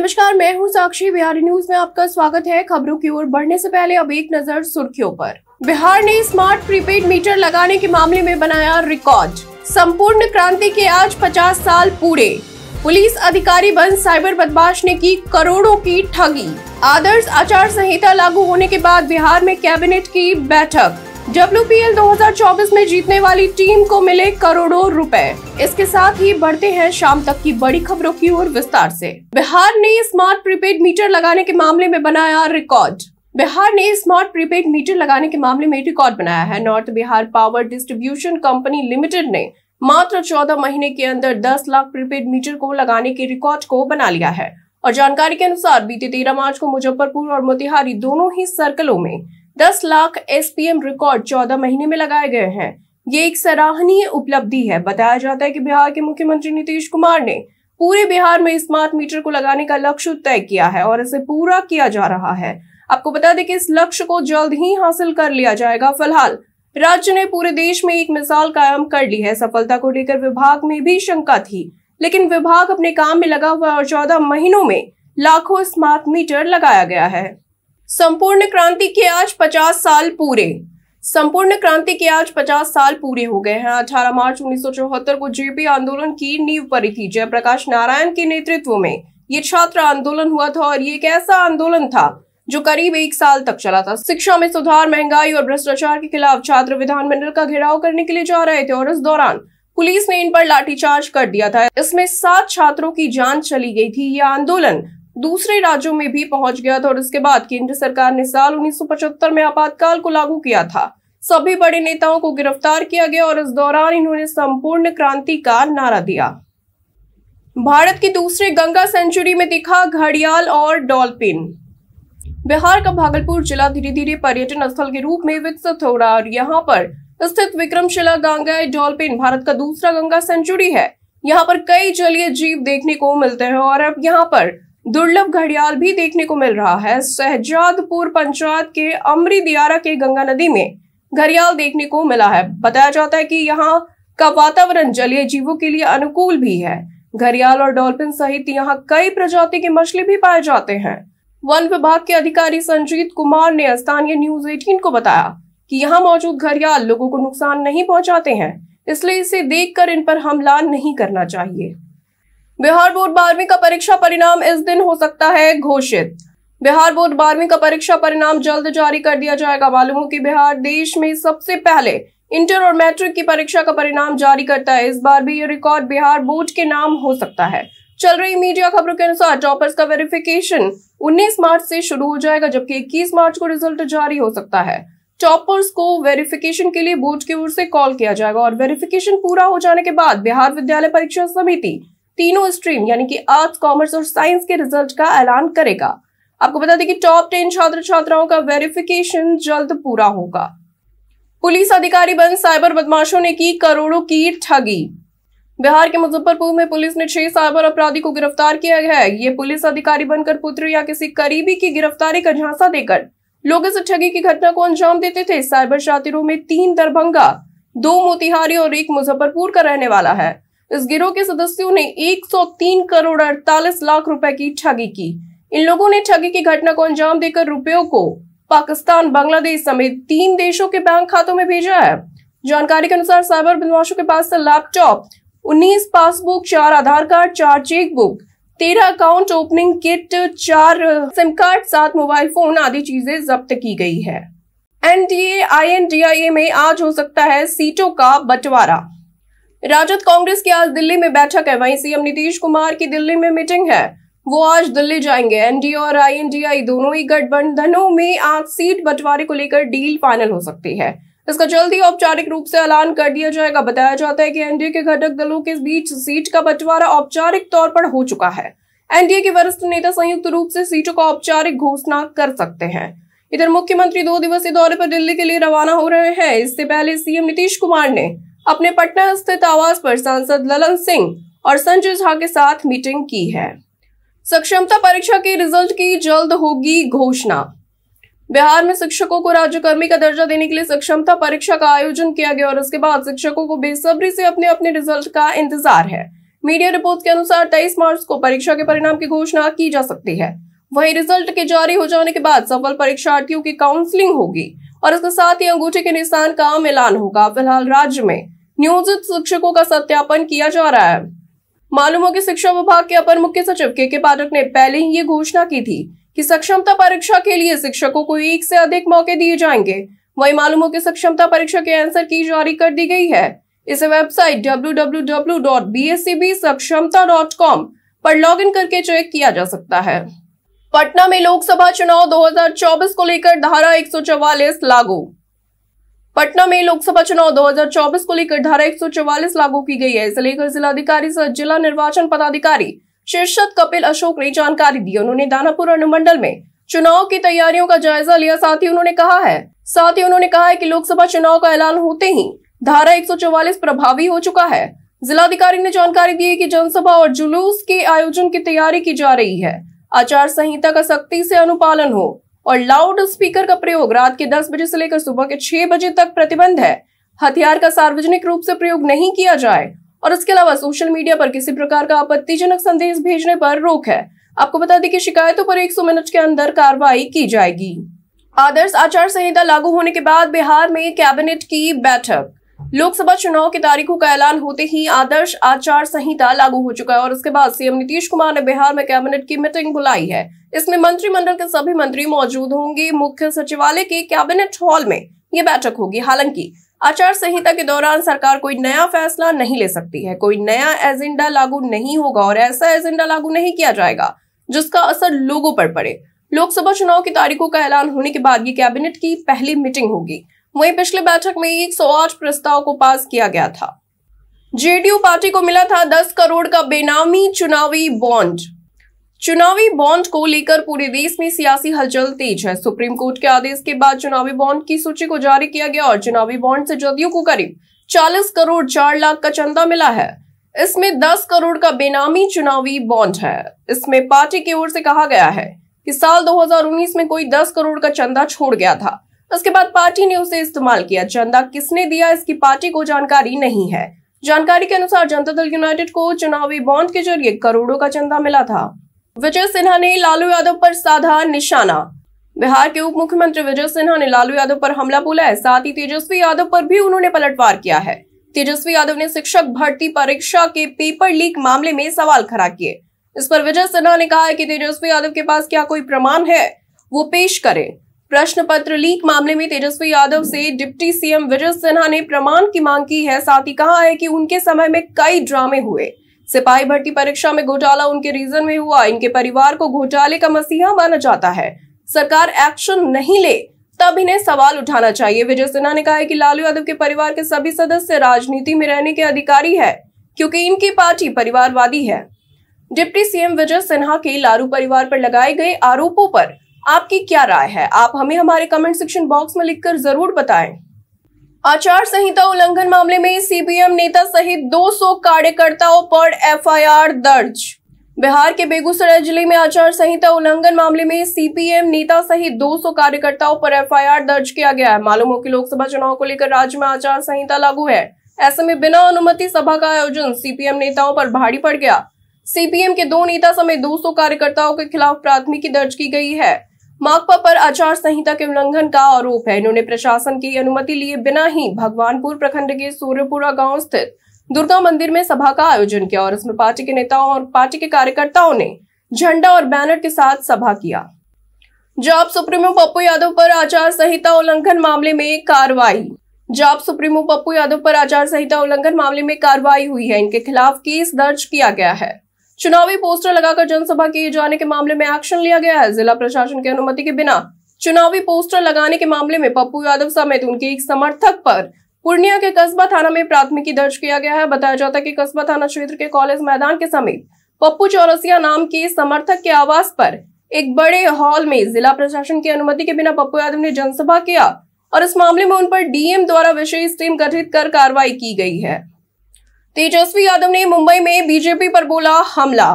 नमस्कार मैं हूं साक्षी बिहारी न्यूज में आपका स्वागत है खबरों की ओर बढ़ने से पहले अब एक नजर सुर्खियों पर बिहार ने स्मार्ट प्रीपेड मीटर लगाने के मामले में बनाया रिकॉर्ड संपूर्ण क्रांति के आज 50 साल पूरे पुलिस अधिकारी बन साइबर बदमाश ने की करोड़ों की ठगी आदर्श आचार संहिता लागू होने के बाद बिहार में कैबिनेट की बैठक डब्ल्यूपीएल 2024 में जीतने वाली टीम को मिले करोड़ों रुपए इसके साथ ही बढ़ते हैं शाम तक की बड़ी खबरों की ओर विस्तार से बिहार ने स्मार्ट प्रीपेड मीटर लगाने के मामले में बनाया रिकॉर्ड बिहार ने स्मार्ट प्रीपेड मीटर लगाने के मामले में रिकॉर्ड बनाया है north Bihar power distribution company limited ने मात्र 14 महीने के अंदर 10 लाख प्रीपेड मीटर को लगाने के रिकॉर्ड को बना लिया है और जानकारी के अनुसार बीते 13 मार्च को मुजफ्फरपुर और मोतिहारी दोनों ही सर्कलों में दस लाख एसपीएम रिकॉर्ड चौदह महीने में लगाए गए हैं ये एक सराहनीय उपलब्धि है बताया जाता है कि बिहार के मुख्यमंत्री नीतीश कुमार ने पूरे बिहार में स्मार्ट मीटर को लगाने का लक्ष्य तय किया है और इसे पूरा किया जा रहा है आपको बता दें कि इस लक्ष्य को जल्द ही हासिल कर लिया जाएगा फिलहाल राज्य ने पूरे देश में एक मिसाल कायम कर ली है सफलता को लेकर विभाग में भी शंका थी लेकिन विभाग अपने काम में लगा हुआ और चौदह महीनों में लाखों स्मार्ट मीटर लगाया गया है संपूर्ण क्रांति के आज 50 साल पूरे संपूर्ण क्रांति के आज 50 साल पूरे हो गए हैं 18 मार्च उन्नीस को जेपी आंदोलन की नींव पड़ी थी जयप्रकाश नारायण के नेतृत्व में ये छात्र आंदोलन हुआ था और ये एक ऐसा आंदोलन था जो करीब एक साल तक चला था शिक्षा में सुधार महंगाई और भ्रष्टाचार के खिलाफ छात्र विधानमंडल का घेराव करने के लिए जा रहे थे और इस दौरान पुलिस ने इन पर लाठीचार्ज कर दिया था इसमें सात छात्रों की जान चली गई थी यह आंदोलन दूसरे राज्यों में भी पहुंच गया था और इसके बाद केंद्र सरकार ने साल उन्नीस में आपातकाल को लागू किया था सभी बड़े नेताओं को गिरफ्तार किया गया और इस दौरान इन्होंने संपूर्ण क्रांति का नारा दिया भारत की दूसरी गंगा सेंचुरी में दिखा घड़ियाल और डॉल्फिन बिहार का भागलपुर जिला धीरे धीरे पर्यटन स्थल के रूप में विकसित हो रहा है और यहाँ पर स्थित विक्रमशिला गंगा डॉल्फिन भारत का दूसरा गंगा सेंचुरी है यहाँ पर कई जलीय जीव देखने को मिलते हैं और अब यहाँ पर दुर्लभ घड़ियाल भी देखने को मिल रहा है सहजादपुर पंचायत के अमरी दियारा के गंगा नदी में घड़ियाल देखने को मिला है बताया जाता है कि यहाँ का वातावरण जलीय जीवों के लिए अनुकूल भी है घड़ियाल और डॉल्फिन सहित यहाँ कई प्रजाति के मछली भी पाए जाते हैं वन विभाग के अधिकारी संजीत कुमार ने स्थानीय न्यूज एटीन को बताया कि यहाँ मौजूद घड़ियाल लोगों को नुकसान नहीं पहुंचाते हैं इसलिए इसे देखकर इन पर हमला नहीं करना चाहिए बिहार बोर्ड बारहवीं का परीक्षा परिणाम इस दिन हो सकता है घोषित बिहार बोर्ड बारहवीं का परीक्षा परिणाम जल्द जारी कर दिया जाएगा मालूम हो कि बिहार देश में सबसे पहले इंटर और मैट्रिक की परीक्षा का परिणाम जारी करता है इस बार भी ये रिकॉर्ड बिहार बोर्ड के नाम हो सकता है चल रही मीडिया खबरों के अनुसार टॉपर्स का वेरिफिकेशन 19 मार्च से शुरू हो जाएगा जबकि 21 मार्च को रिजल्ट जारी हो सकता है टॉपर्स को वेरिफिकेशन के लिए बोर्ड की ओर से कॉल किया जाएगा और वेरिफिकेशन पूरा हो जाने के बाद बिहार विद्यालय परीक्षा समिति तीनों स्ट्रीम यानी कि आर्ट्स कॉमर्स और साइंस के रिजल्ट का ऐलान करेगा आपको बता दें कि टॉप टेन छात्र छात्राओं का वेरिफिकेशन जल्द पूरा होगा पुलिस अधिकारी बंद साइबर बदमाशों ने की करोड़ों की ठगी बिहार के मुजफ्फरपुर में पुलिस ने छह साइबर अपराधी को गिरफ्तार किया है ये पुलिस अधिकारी बनकर पुत्र या किसी करीबी की गिरफ्तारी का झांसा देकर लोगों से ठगी की घटना को अंजाम देते थे साइबर शातिरों में तीन दरभंगा दो मोतिहारी और एक मुजफ्फरपुर का रहने वाला है इस गिरोह के सदस्यों ने 103 करोड़ अड़तालीस लाख रुपए की ठगी की इन लोगों ने ठगी की घटना को अंजाम देकर रुपयों को पाकिस्तान बांग्लादेश समेत तीन देशों के बैंक खातों में भेजा है जानकारी के अनुसार साइबर बदमाशों के पास से लैपटॉप उन्नीस पासबुक चार आधार कार्ड चार चेकबुक तेरह अकाउंट ओपनिंग किट चार सिम कार्ड सात मोबाइल फोन आदि चीजें जब्त की गई है एनडीए आईएनडीआईए में आज हो सकता है सीटों का बंटवारा राजद कांग्रेस की आज दिल्ली में बैठक है वहीं सीएम नीतीश कुमार की दिल्ली में मीटिंग है वो आज दिल्ली जाएंगे एनडीए और आईएनडीआई दोनों ही गठबंधनों में आज सीट बंटवारे को लेकर डील फाइनल हो सकती है इसका जल्द ही औपचारिक रूप से ऐलान कर दिया जाएगा बताया जाता है कि एनडीए के घटक दलों के बीच सीट का बंटवारा औपचारिक तौर पर हो चुका है एनडीए के वरिष्ठ नेता संयुक्त रूप से सीटों का औपचारिक घोषणा कर सकते हैं इधर मुख्यमंत्री दो दिवसीय दौरे पर दिल्ली के लिए रवाना हो रहे हैं इससे पहले सीएम नीतीश कुमार ने अपने पटना स्थित आवास पर सांसद ललन सिंह और संजय झा के साथ मीटिंग की है सक्षमता परीक्षा के रिजल्ट की जल्द होगी घोषणा बिहार में शिक्षकों को राज्य कर्मी का दर्जा देने के लिए सक्षमता परीक्षा का आयोजन किया गया और इसके बाद शिक्षकों को बेसब्री से अपने अपने रिजल्ट का इंतजार है मीडिया रिपोर्ट के अनुसार 23 मार्च को परीक्षा के परिणाम की घोषणा की जा सकती है वहीं रिजल्ट के जारी हो जाने के बाद सफल परीक्षार्थियों की काउंसलिंग होगी और इसके साथ ही अंगूठे के निशान का मिलान होगा फिलहाल राज्य में नियोजित शिक्षकों का सत्यापन किया जा रहा है मालूम हो कि शिक्षा विभाग के अपर मुख्य सचिव के के पाठक ने पहले ही ये घोषणा की थी कि सक्षमता परीक्षा के लिए शिक्षकों को एक से अधिक मौके दिए जाएंगे वही मालूम हो कि सक्षमता परीक्षा के आंसर की जारी कर दी गई है इसे वेबसाइट www.bscbsक्षमता.com पर लॉगिन करके चेक किया जा सकता है पटना में लोकसभा चुनाव 2024 को लेकर धारा एक लागू पटना में लोकसभा चुनाव 2024 को लेकर धारा एक लागू की गई है इसे लेकर जिलाधिकारी सह जिला निर्वाचन पदाधिकारी शीर्षक कपिल अशोक ने जानकारी दी उन्होंने दानापुर अनुमंडल में चुनाव की तैयारियों का जायजा लिया साथ ही उन्होंने कहा है साथ ही उन्होंने कहा है कि लोकसभा चुनाव का ऐलान होते ही धारा एक प्रभावी हो चुका है जिलाधिकारी ने जानकारी दी कि जनसभा और जुलूस के आयोजन की तैयारी की जा रही है आचार संहिता का सख्ती से अनुपालन हो और लाउड स्पीकर का प्रयोग रात के दस बजे से लेकर सुबह के छह बजे तक प्रतिबंध है हथियार का सार्वजनिक रूप से प्रयोग नहीं किया जाए और इसके अलावा सोशल मीडिया पर किसी प्रकार का आपत्तिजनक संदेश भेजने पर रोक है आपको बता दें कि शिकायतों पर 100 मिनट के अंदर कार्रवाई की जाएगी आदर्श आचार संहिता लागू होने के बाद बिहार में कैबिनेट की बैठक लोकसभा चुनाव की तारीखों का ऐलान होते ही आदर्श आचार संहिता लागू हो चुका है और उसके बाद सीएम नीतीश कुमार ने बिहार में कैबिनेट की मीटिंग बुलाई है इसमें मंत्रिमंडल के सभी मंत्री मौजूद होंगे मुख्य सचिवालय के कैबिनेट हॉल में ये बैठक होगी हालांकि आचार संहिता के दौरान सरकार कोई नया फैसला नहीं ले सकती है कोई नया एजेंडा लागू नहीं होगा और ऐसा एजेंडा लागू नहीं किया जाएगा जिसका असर लोगों पर पड़े लोकसभा चुनाव की तारीखों का ऐलान होने के बाद ये कैबिनेट की पहली मीटिंग होगी वहीं पिछले बैठक में 108 प्रस्ताव को पास किया गया था जेडीयू पार्टी को मिला था 10 करोड़ का बेनामी चुनावी बॉन्ड चुनावी बॉन्ड को लेकर पूरे देश में सियासी हलचल तेज है सुप्रीम कोर्ट के आदेश के बाद चुनावी बॉन्ड की सूची को जारी किया गया और चुनावी बॉन्ड से जदयू को करीब 40 करोड़ चार लाख का चंदा मिला है इसमें 10 करोड़ का बेनामी चुनावी बॉन्ड है इसमें पार्टी की ओर से कहा गया है कि साल 2019 में कोई 10 करोड़ का चंदा छोड़ गया था उसके बाद पार्टी ने उसे इस्तेमाल किया चंदा किसने दिया इसकी पार्टी को जानकारी नहीं है जानकारी के अनुसार जनता दल यूनाइटेड को चुनावी बॉन्ड के जरिए करोड़ों का चंदा मिला था विजय सिन्हा ने लालू यादव पर साधा निशाना बिहार के उप मुख्यमंत्री विजय सिन्हा ने लालू यादव पर हमला बोला है साथ ही तेजस्वी यादव पर भी उन्होंने पलटवार किया है तेजस्वी यादव ने शिक्षक भर्ती परीक्षा के पेपर लीक मामले में सवाल खड़ा किए इस पर विजय सिन्हा ने कहा है कि तेजस्वी यादव के पास क्या कोई प्रमाण है वो पेश करे प्रश्न पत्र लीक मामले में तेजस्वी यादव से डिप्टी सीएम विजय सिन्हा ने प्रमाण की मांग की है साथ ही कहा है कि उनके समय में कई ड्रामे हुए सिपाही भर्ती परीक्षा में घोटाला उनके रीजन में हुआ इनके परिवार को घोटाले का मसीहा माना जाता है सरकार एक्शन नहीं ले तब इन्हें सवाल उठाना चाहिए विजय सिन्हा ने कहा है कि लालू यादव के परिवार के सभी सदस्य राजनीति में रहने के अधिकारी है क्योंकि इनकी पार्टी परिवारवादी है डिप्टी सीएम विजय सिन्हा के लालू परिवार पर लगाए गए आरोपों पर आपकी क्या राय है आप हमें हमारे कमेंट सेक्शन बॉक्स में लिखकर जरूर बताएं आचार संहिता उल्लंघन मामले में सीपीएम नेता सहित 200 कार्यकर्ताओं पर एफआईआर दर्ज बिहार के बेगूसराय जिले में आचार संहिता उल्लंघन मामले में सीपीएम नेता सहित 200 कार्यकर्ताओं पर एफआईआर दर्ज किया गया है मालूम हो कि लोकसभा चुनाव को लेकर राज्य में आचार संहिता लागू है ऐसे में बिना अनुमति सभा का आयोजन सीपीएम नेताओं पर भारी पड़ गया सीपीएम के दो नेता समेत 200 कार्यकर्ताओं के खिलाफ प्राथमिकी दर्ज की गई है माकपा पर आचार संहिता के उल्लंघन का आरोप है इन्होंने प्रशासन की अनुमति लिए बिना ही भगवानपुर प्रखंड के सूर्यपुरा गांव स्थित दुर्गा मंदिर में सभा का आयोजन किया और इसमें पार्टी के नेताओं और पार्टी के कार्यकर्ताओं ने झंडा और बैनर के साथ सभा किया जाप सुप्रीमो पप्पू यादव पर आचार संहिता उल्लंघन मामले में कार्रवाई जाप सुप्रीमो पप्पू यादव पर आचार संहिता उल्लंघन मामले में कार्रवाई हुई है इनके खिलाफ केस दर्ज किया गया है चुनावी पोस्टर लगाकर जनसभा किए जाने के मामले में एक्शन लिया गया है जिला प्रशासन की अनुमति के बिना चुनावी पोस्टर लगाने के मामले में पप्पू यादव समेत उनके एक समर्थक पर पूर्णिया के कस्बा थाना में प्राथमिकी दर्ज किया गया है बताया जाता है कि कस्बा थाना क्षेत्र के कॉलेज मैदान के समीप पप्पू चौरसिया नाम के समर्थक के आवास पर एक बड़े हॉल में जिला प्रशासन की अनुमति के बिना पप्पू यादव ने जनसभा किया और इस मामले में उन पर डीएम द्वारा विशेष टीम गठित कर कार्रवाई की गई है तेजस्वी यादव ने मुंबई में बीजेपी पर बोला हमला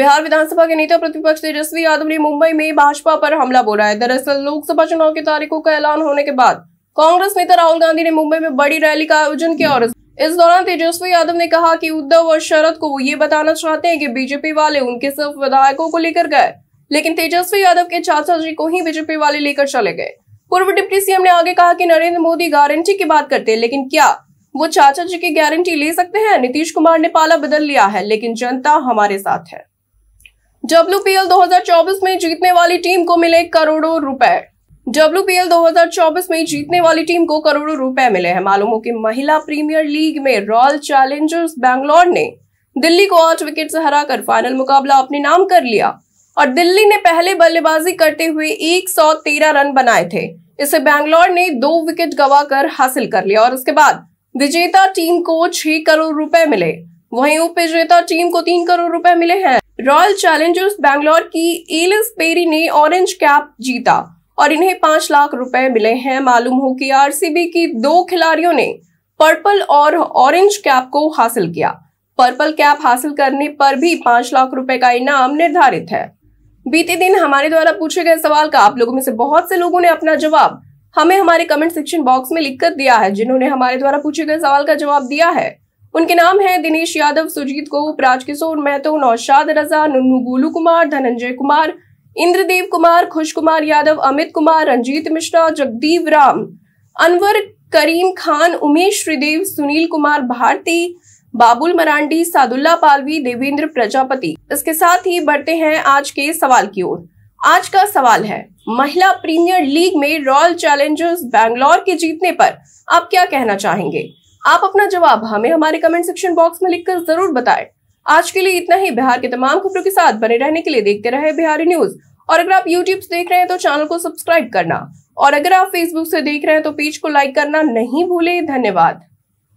बिहार विधानसभा के नेता प्रतिपक्ष तेजस्वी यादव ने मुंबई में भाजपा पर हमला बोला है दरअसल लोकसभा चुनाव की तारीखों का ऐलान होने के बाद कांग्रेस नेता राहुल गांधी ने मुंबई में बड़ी रैली का आयोजन किया और इस दौरान तेजस्वी यादव ने कहा कि उद्धव और शरद को वो ये बताना चाहते हैं कि बीजेपी वाले उनके सिर्फ विधायकों को लेकर गए लेकिन तेजस्वी यादव के चाचा जी को ही बीजेपी वाले लेकर चले गए पूर्व डिप्टी सीएम ने आगे कहा कि नरेंद्र मोदी गारंटी की बात करते हैं लेकिन क्या वो चाचा जी की गारंटी ले सकते हैं नीतीश कुमार ने पाला बदल लिया है लेकिन जनता हमारे साथ है डब्ल्यू 2024 में जीतने वाली टीम को मिले करोड़ों रुपए डब्ल्यू 2024 में जीतने वाली टीम को करोड़ों रुपए मिले हैं मालूम हो कि महिला प्रीमियर लीग में रॉयल चैलेंजर्स बैंगलोर ने दिल्ली को आठ विकेट से हरा कर फाइनल मुकाबला अपने नाम कर लिया और दिल्ली ने पहले बल्लेबाजी करते हुए 113 रन बनाए थे इसे बैंगलोर ने दो विकेट गवाकर हासिल कर लिया और उसके बाद विजेता टीम को छह करोड़ रुपए मिले वहीं उपविजेता टीम को तीन करोड़ रुपए मिले हैं रॉयल चैलेंजर्स बैंगलोर की एलिस पेरी ने ऑरेंज कैप जीता और इन्हें पांच लाख रुपए मिले हैं मालूम हो कि आरसीबी की दो खिलाड़ियों ने पर्पल और ऑरेंज कैप को हासिल किया पर्पल कैप हासिल करने पर भी पांच लाख रुपए का इनाम निर्धारित है बीते दिन हमारे द्वारा पूछे गए सवाल का आप लोगों में से बहुत से लोगों ने अपना जवाब हमें हमारे कमेंट सेक्शन बॉक्स में लिखकर दिया है जिन्होंने हमारे द्वारा पूछे गए सवाल का जवाब दिया है उनके नाम है दिनेश यादव सुजीत गोप राजकिशोर महतो नौशाद रजा नुन्नू गोलू कुमार धनंजय कुमार इंद्रदेव कुमार खुश कुमार यादव अमित कुमार रंजीत मिश्रा जगदीव राम अनवर करीम खान उमेश श्रीदेव सुनील कुमार भारती बाबुल मरांडी सादुल्ला पालवी देवेंद्र प्रजापति इसके साथ ही बढ़ते हैं आज के सवाल की ओर आज का सवाल है महिला प्रीमियर लीग में रॉयल चैलेंजर्स बैंगलोर के जीतने पर आप क्या कहना चाहेंगे आप अपना जवाब हमें हमारे कमेंट सेक्शन बॉक्स में लिखकर जरूर बताएं। आज के लिए इतना ही बिहार के तमाम खबरों के साथ बने रहने के लिए देखते रहे बिहारी न्यूज और अगर आप यूट्यूब से देख रहे हैं तो चैनल को सब्सक्राइब करना और अगर आप फेसबुक से देख रहे हैं तो पेज को लाइक करना नहीं भूले धन्यवाद